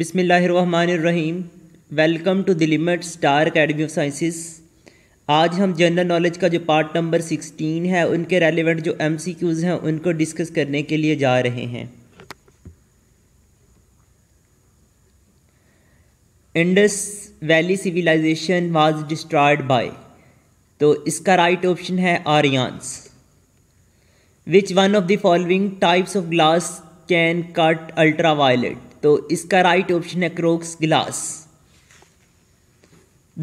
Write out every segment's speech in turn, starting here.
बिसमीम welcome to the limit star academy of sciences आज हम जनरल नॉलेज का जो पार्ट नंबर सिक्सटीन है उनके रेलिवेंट जो एम सी क्यूज़ हैं उनको डिस्कस करने के लिए जा रहे हैं Indus valley civilization was destroyed by तो इसका राइट right ऑप्शन है Aryans which one of the following types of glass can cut ultra violet तो इसका राइट ऑप्शन है Crookes glass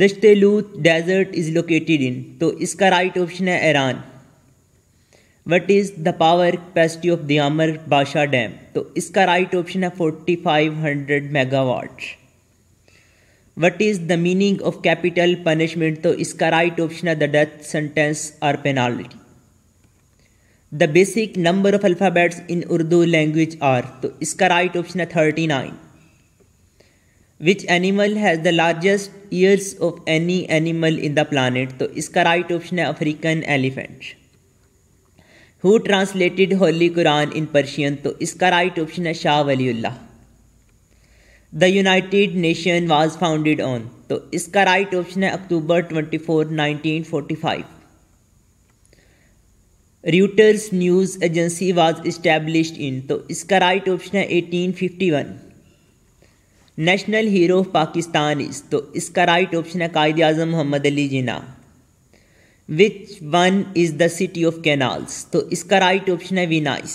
Dasht e Lut desert is located in तो इसका right option है Iran what is the power capacity of Diamer बादशाह dam तो इसका right option है forty five hundred megawatt what is the meaning of capital punishment तो इसका राइट ऑप्शन है the death sentence or penalty the basic number of alphabets in Urdu language are तो इसका right option है thirty nine which animal has the largest ears of any animal in the planet तो इसका right option है African elephant who translated holy Quran in Persian तो इसका right option है Shah Waliullah the United Nation was founded on तो इसका right option है October twenty four nineteen forty five Reuters news agency was establish in तो इसका right option है 1851 national hero of Pakistan is तो इसका राइट ऑप्शन है Quaid Azam Muhammad Ali Jinnah which one is the city of canals तो इसका राइट ऑप्शन है Venice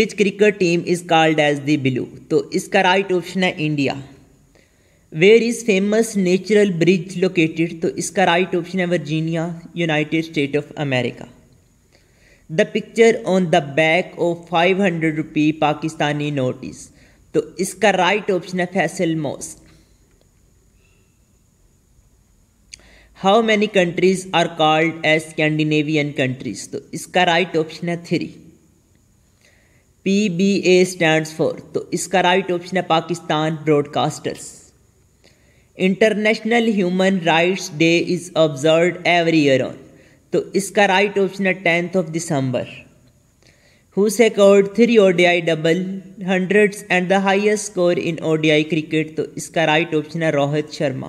which cricket team is called as the blue तो इसका राइट ऑप्शन है India where is famous natural bridge located तो इसका राइट ऑप्शन है Virginia United State of America the picture on the back of five hundred rupee Pakistani note तो इसका right option है Faisal mosque how many countries are called as Scandinavian countries तो इसका right option है three P B A stand for तो इसका right option है Pakistan broadcasters international human rights day is observe every year on तो इसका right option है tenth of December who sacred three I double hundred and the highest score in I cricket तो इसका right option है Rohit Sharma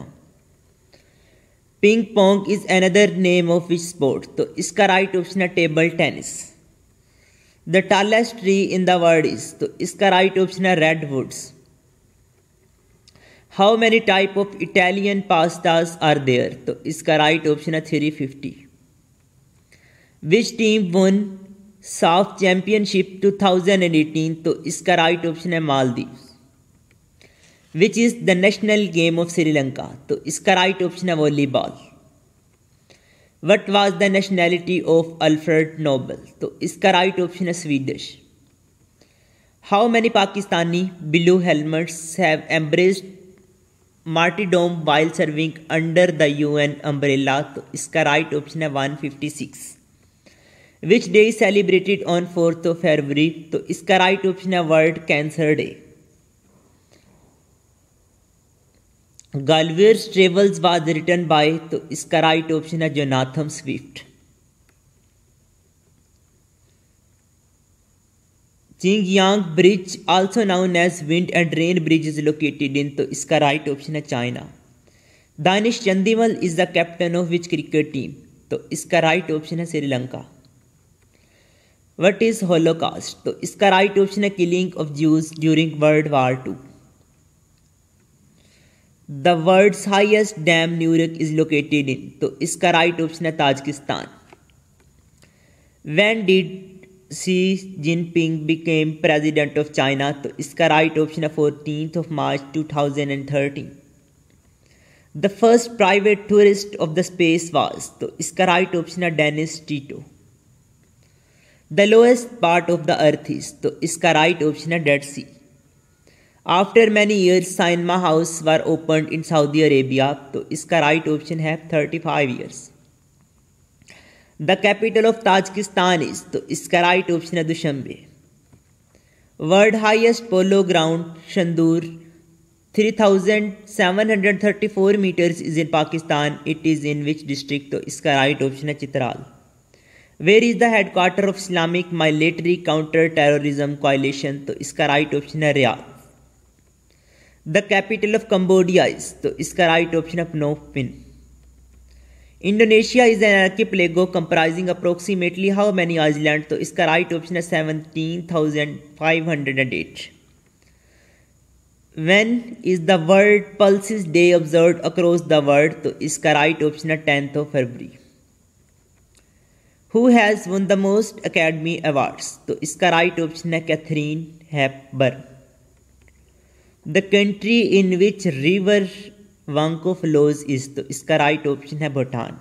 ping pong is another name of which sport तो इसका right option है table tennis the tallest tree in the world is तो इसका right option है red woods how many type of Italian pastas are there तो इसका right option है three fifty which team won thousand and eighteen तो इसका right option है Maldives which is the national game of Sri Lanka तो इसका राइट ऑप्शन है volleyball what was the nationality of Alfred Nobel तो इसका राइट ऑप्शन है Swedish how many Pakistani blue helmets have embraced martyrdom while serving under the U N umbrella तो इसका right option है one fifty six which day is celebrated on fourth of February तो इसका right option है world cancer day गालवियर travels was written by तो इसका right option है Jonathan Swift Chengyang bridge also known as wind and rain bridge is located in तो इसका right option है China Dinesh Chandimal is the captain of which cricket team तो इसका right option है Sri Lanka what is holocaust तो इसका right option है killing of Jews during world war two the world highest dam Nurek is located in तो इसका right option है Tajikistan when did Xi Jinping became president of China तो इसका right option है fourteen of March two thousand and thirteen the first private tourist of the space was तो इसका right option है Dennis Tito the lowest part of the earth is तो इसका right option है Dead Sea after many years cinema house were open in Saudi Arabia तो इसका right option है thirty five years the capital of Tajikistan is तो इसका right option है Dushanbe world highest polo ground Shandur 3734 metres is in Pakistan it is in which district तो इसका right option है Chitral where is the headquarter of Islamic military counter terrorism coalition तो इसका right option है Riyadh the capital of Cambodia is तो इसका right option है Penh Indonesia is an archipelago comprising approximately how many islands? So इसका right option है 17,508. When is the World Pulses Day observed across the world? तो इसका right option है 10th of February. Who has won the most Academy Awards? तो इसका right option है Catherine Hepburn. The country in which River वांकोफ्लोज is तो इसका right option है Bhutan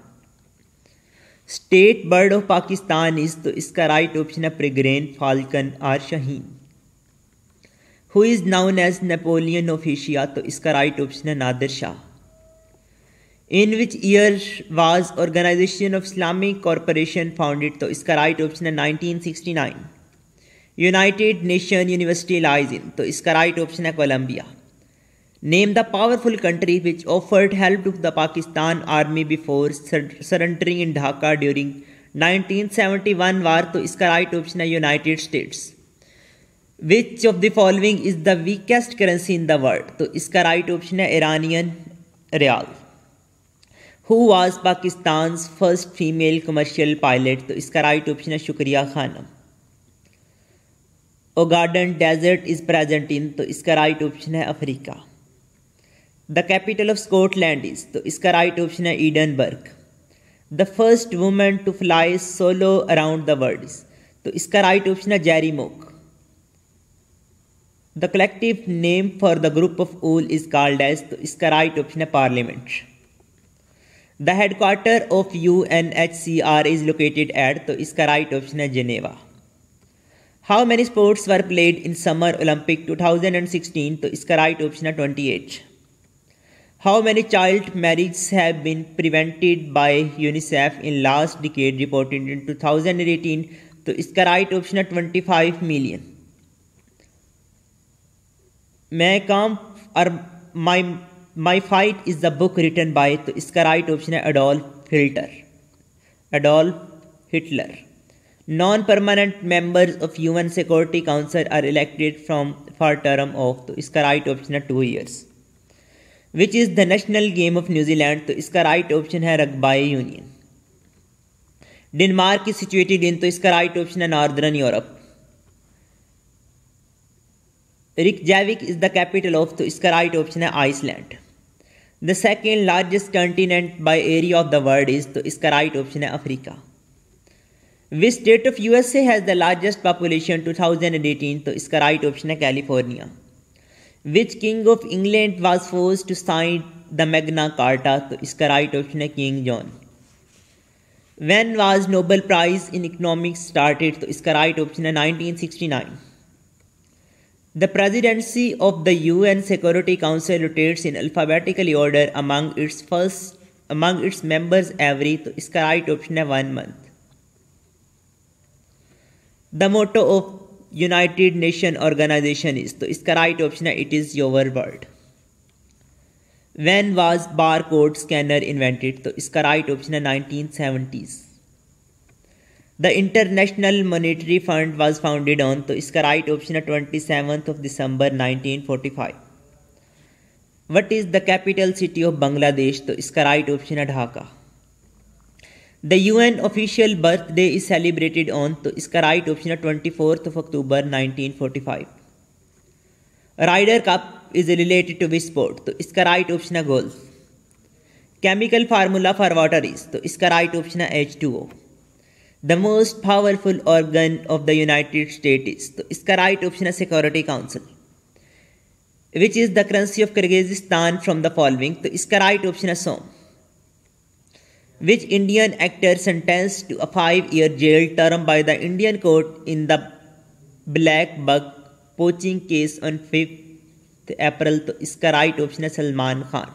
state bird of Pakistan is तो इसका राइट ऑप्शन है peregrine falcon or shaheen who is known as Napoleon of Asia तो इसका राइट ऑप्शन है Nadir Shah in which year was Organisation of Islamic Corporation founded तो इसका राइट ऑप्शन है 1969 United Nation University lies in तो इसका राइट ऑप्शन है Colombia Name the powerful country which offered help to the Pakistan army before surrendering in Dhaka during 1971 war. तो इसका right option है United States. Which of the following is the weakest currency in the world? तो इसका right option है Iranian rial who was Pakistan first female commercial pilot तो इसका right option है शुक्रिया खानम ओ garden desert is present in तो इसका राइट ऑप्शन है Africa The capital of Scotland is, तो इसका राइट ऑप्शन है Edinburgh the first women to fly solo around the world is तो इसका राइट ऑप्शन है Jerrie Mock the collective name for the group of owl is called as तो इसका right option है parliament the headquarter of U N H C R is located at तो इसका right option है Geneva how many sports were played in summer Olympic 2016 तो इसका right option है 28 How many child marriages have been prevented by UNICEF in last decade reported in 2018 तो इसका right option है 25 million Mein Kampf और my my fight is the book written by तो इसका right option है Adolf Hitler Adolf Hitler non permanent members of UN Security Council are elected from for term of तो इसका right option है two years which is the national game of New Zealand तो इसका right option है rugby union Denmark is situated in तो इसका right option है northern Europe Reykjavik is the capital of तो इसका राइट ऑप्शन है Iceland the second largest continent by area of the world is तो इसका right option है Africa which state of USA has the largest population two thousand eighteen तो इसका right option है California which king of England was forced to sign the Magna Carta तो इसका right option है king John when was Nobel prize in economics started तो इसका right option है 1969 the presidency of the UN N security council rotates in alphabetically order its its among its members every तो इसका right option है one month the motto of United Nation Organisation is तो इसका right option है it is your world when was bar code scanner invented तो इसका right option है nineteen seventies the International Monetary Fund was founded on तो इसका right option है twenty seventh of December nineteen forty five what is the capital city of Bangladesh तो इसका right option है Dhaka the U N official birthday is celebrated on तो इसका right option है twenty fourth of October nineteen forty five Ryder Cup is related to which sport तो इसका right option है golf chemical formula for water is तो इसका right option है H two O the most powerful organ of the United State is तो इसका right option है Security Council which is the currency of Kyrgyzstan from the following तो इसका right option है som which Indian actor sentenced to a five year jail term by the Indian court in the black buck poaching case on 5th April? So, is the right option Salman Khan?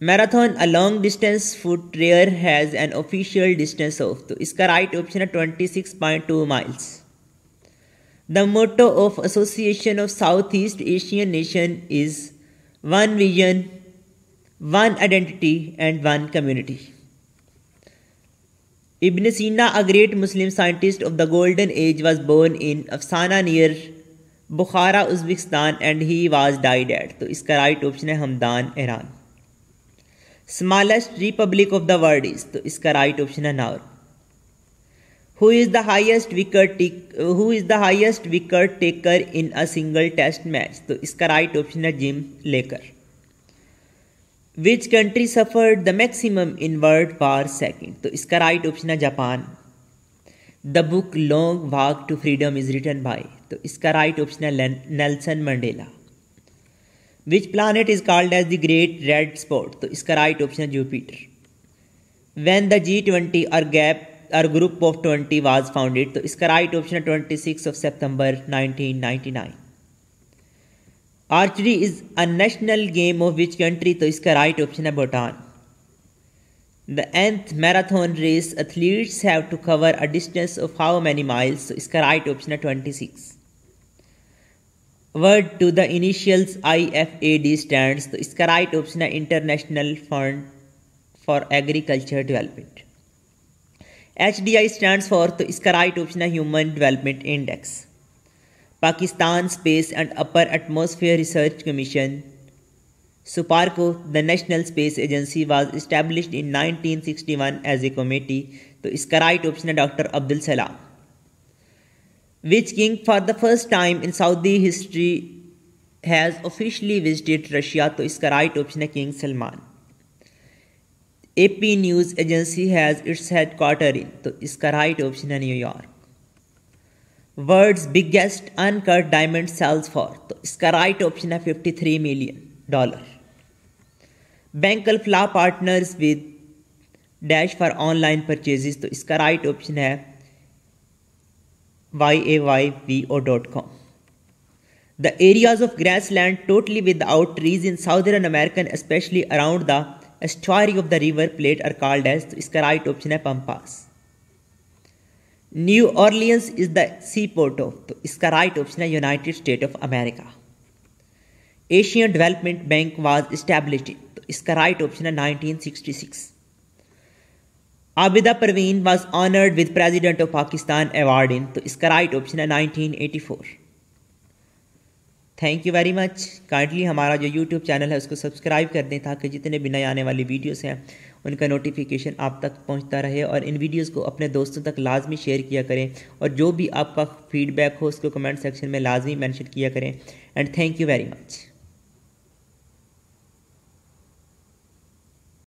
Marathon, a long distance foot trailer, has an official distance of. So, is the right option 26.2 miles? The motto of Association of Southeast Asian Nations is One Vision, one identity and one community Ibn Sina a great Muslim scientist of the golden age was born in Afshana near Bukhara Uzbekistan and he was die dead तो इसका right option है Hamadan Iran smallest republic of the world is तो इसका right option है Nauru who is the highest wicket who is the highest wicket taker in a single test match तो इसका right option है Jim Laker which country suffered the maximum in world war second तो इसका right option है Japan the book Long Walk to Freedom is written by तो इसका right option है Nelson Mandela which planet is called as the Great Red Spot तो इसका right option है Jupiter when the G twenty or gap or group of twenty was founded तो इसका right option है twenty six of September nineteen ninety nine Archery is a national game of which country? तो इसका right option है Bhutan The nth marathon race athletes have to cover a distance of how many miles? तो इसका right option है 26. Word to the initials IFAD stands तो इसका right option है International Fund for Agriculture Development. HDI stands for. Stand for तो इसका right option है human Pakistan space and upper atmosphere research commission SUPARCO the national space agency was established in nineteen sixty one as a committee तो इसका right option है doctor Abdul Salam which king for the first time in Saudi history has officially visited Russia तो इसका right option है king Salman A P news agency has its headquarter इन तो इसका right option है New York world's biggest uncut diamond sells for तो इसका right option है 53 million dollar बैंकल फ्ला partners with Dash for online purchases तो इसका राइट ऑप्शन है Y A Y V O dot com the areas of grassland totally without trees in southern American specially around the estuary of the River Plate are called as तो इसका right option है pampas New Orleans is the seaport of तो इसका right option है United State of America Asian Development Bank was established तो इसका right option है 1966 Abida Parveen was honoured with president of Pakistan award in तो इसका राइट ऑप्शन है 1984 thank you very much kindly हमारा जो यूट्यूब चैनल है उसको सब्सक्राइब कर दें ताकि जितने भी नए आने वाली वीडियोस हैं उनका नोटिफिकेशन आप तक पहुंचता रहे और इन वीडियोस को अपने दोस्तों तक लाजमी शेयर किया करें और जो भी आपका फीडबैक हो उसको कमेंट सेक्शन में लाजमी मैंशन किया करें and thank you very much